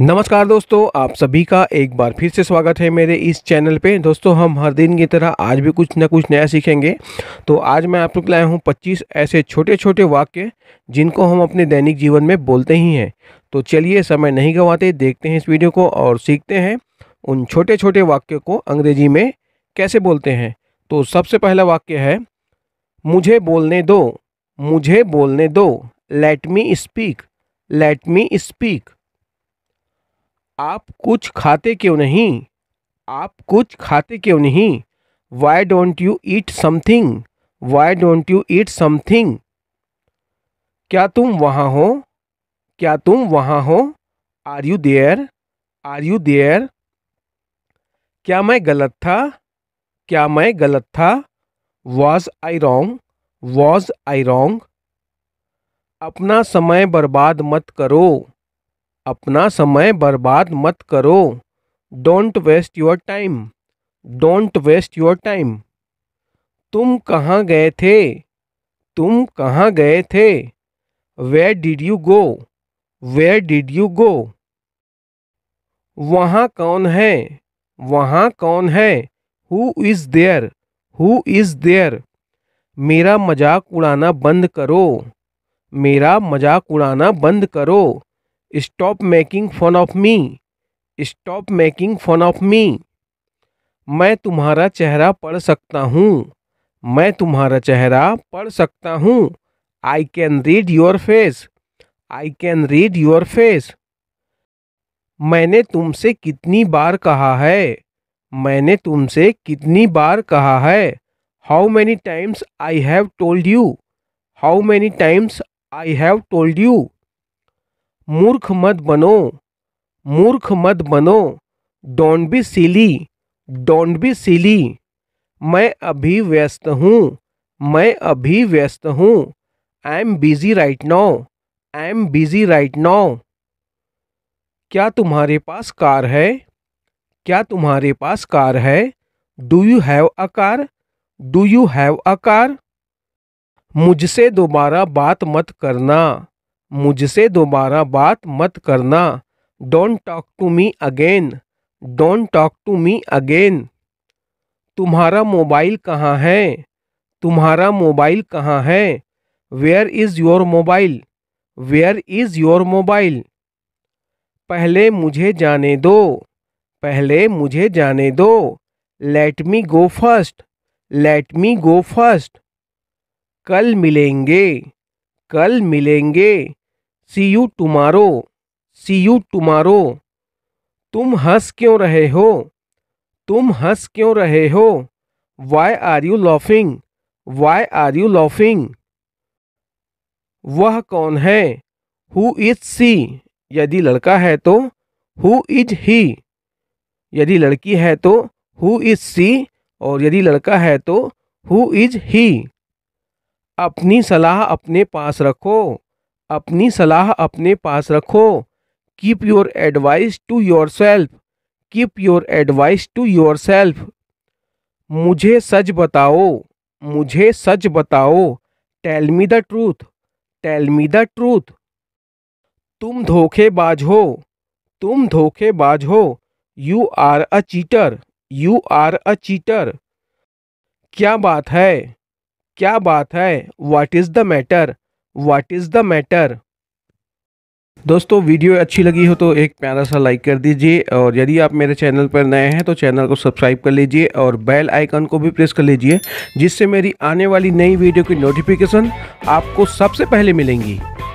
नमस्कार दोस्तों आप सभी का एक बार फिर से स्वागत है मेरे इस चैनल पे दोस्तों हम हर दिन की तरह आज भी कुछ ना कुछ नया सीखेंगे तो आज मैं आप लोग लाया हूँ 25 ऐसे छोटे छोटे वाक्य जिनको हम अपने दैनिक जीवन में बोलते ही हैं तो चलिए समय नहीं गंवाते देखते हैं इस वीडियो को और सीखते हैं उन छोटे छोटे वाक्य को अंग्रेजी में कैसे बोलते हैं तो सबसे पहला वाक्य है मुझे बोलने दो मुझे बोलने दो let me speak let me speak आप कुछ खाते क्यों नहीं आप कुछ खाते क्यों नहीं why don't you eat something why don't you eat something क्या तुम वहाँ हो क्या तुम वहाँ हो are you there are you there क्या मैं गलत था क्या मैं गलत था was I wrong was I रोंग अपना समय बर्बाद मत करो अपना समय बर्बाद मत करो don't waste your time don't waste your time तुम कहाँ गए थे तुम कहाँ गए थे where did you go where did you go वहाँ कौन है वहाँ कौन है who is there who is there मेरा मजाक उड़ाना बंद करो मेरा मजाक उड़ाना बंद करो stop making fun of me stop making fun of me मैं तुम्हारा चेहरा पढ़ सकता हूँ मैं तुम्हारा चेहरा पढ़ सकता हूँ I can read your face I can read your face मैंने तुमसे कितनी बार कहा है मैंने तुमसे कितनी बार कहा है how many times I have told you how many times I have told you मूर्ख मत बनो मूर्ख मत बनो don't be silly don't be silly मैं अभी व्यस्त हूँ मैं अभी व्यस्त हूँ I am busy right now I am busy right now क्या तुम्हारे पास कार है क्या तुम्हारे पास कार है do you have a car do you have a car मुझसे दोबारा बात मत करना मुझसे दोबारा बात मत करना don't talk to me again don't talk to me again तुम्हारा मोबाइल कहाँ है तुम्हारा मोबाइल कहाँ है where is your mobile where is your mobile पहले मुझे जाने दो पहले मुझे जाने दो let me go first let me go first कल मिलेंगे कल मिलेंगे see you tomorrow see you tomorrow तुम हंस क्यों रहे हो तुम हंस क्यों रहे हो why are you laughing why are you laughing वह कौन है हु इज सी यदि लड़का है तो हु इज ही यदि लड़की है तो हु इज सी और यदि लड़का है तो हु इज ही अपनी सलाह अपने पास रखो अपनी सलाह अपने पास रखो keep your advice to yourself keep your advice to yourself मुझे सच बताओ मुझे सच बताओ tell me the truth tell me the truth तुम धोखेबाज हो तुम धोखेबाज हो you are a cheater you are a cheater क्या बात है क्या बात है what is the matter what is the matter दोस्तों वीडियो अच्छी लगी हो तो एक प्यारा सा लाइक कर दीजिए और यदि आप मेरे चैनल पर नए हैं तो चैनल को सब्सक्राइब कर लीजिए और बेल आइकन को भी प्रेस कर लीजिए जिससे मेरी आने वाली नई वीडियो की नोटिफिकेशन आपको सबसे पहले मिलेंगी